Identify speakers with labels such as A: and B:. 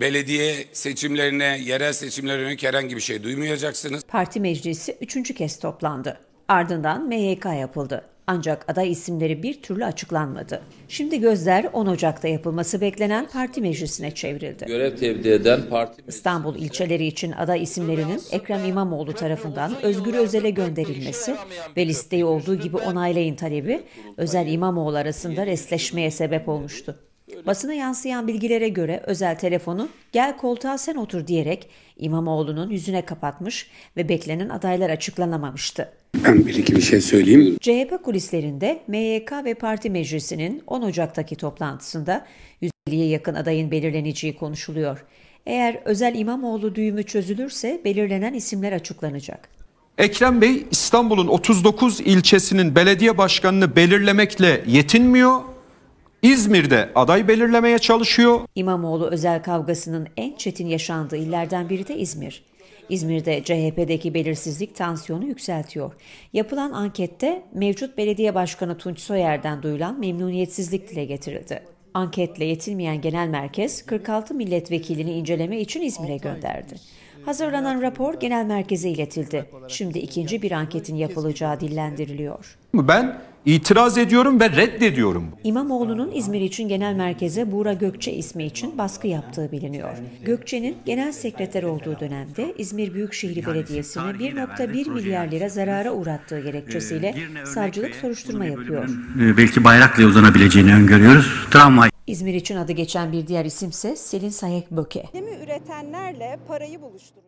A: belediye seçimlerine, yerel seçimlerine, herhangi bir şey duymayacaksınız.
B: Parti meclisi üçüncü kez toplandı. Ardından MYK yapıldı. Ancak aday isimleri bir türlü açıklanmadı. Şimdi gözler 10 Ocak'ta yapılması beklenen parti meclisine çevrildi.
A: Görev tevdi eden parti
B: İstanbul ilçeleri için aday isimlerinin Ekrem İmamoğlu tarafından Özgür Özel'e gönderilmesi ve listeyi olduğu gibi onaylayın talebi Özel İmamoğlu arasında resleşmeye sebep olmuştu. Basına yansıyan bilgilere göre özel telefonu gel koltuğa sen otur diyerek İmamoğlu'nun yüzüne kapatmış ve beklenen adaylar açıklanamamıştı.
A: Ben bir iki bir şey söyleyeyim.
B: CHP kulislerinde MYK ve parti meclisinin 10 Ocak'taki toplantısında 150'ye yakın adayın belirleneceği konuşuluyor. Eğer özel İmamoğlu düğümü çözülürse belirlenen isimler açıklanacak.
A: Ekrem Bey İstanbul'un 39 ilçesinin belediye başkanını belirlemekle yetinmiyor. İzmir'de aday belirlemeye
B: çalışıyor. İmamoğlu özel kavgasının en çetin yaşandığı illerden biri de İzmir. İzmir'de CHP'deki belirsizlik tansiyonu yükseltiyor. Yapılan ankette mevcut belediye başkanı Tunç Soyer'den duyulan memnuniyetsizlik dile getirildi. Anketle yetinmeyen genel merkez 46 milletvekilini inceleme için İzmir'e gönderdi. Hazırlanan rapor genel merkeze iletildi. Şimdi ikinci bir anketin yapılacağı dillendiriliyor.
A: Ben İtiraz ediyorum ve reddediyorum.
B: İmamoğlu'nun İzmir için genel merkeze Buğra Gökçe ismi için baskı yaptığı biliniyor. Gökçe'nin genel sekreter olduğu dönemde İzmir Büyükşehir Belediyesi'ne 1.1 milyar lira zarara uğrattığı gerekçesiyle ee, savcılık soruşturma yapıyor.
A: E, belki bayrakla uzanabileceğini öngörüyoruz. Tramvay
B: İzmir için adı geçen bir diğer isimse Selin Sayek Böke. Üretenlerle parayı buluşturuyor.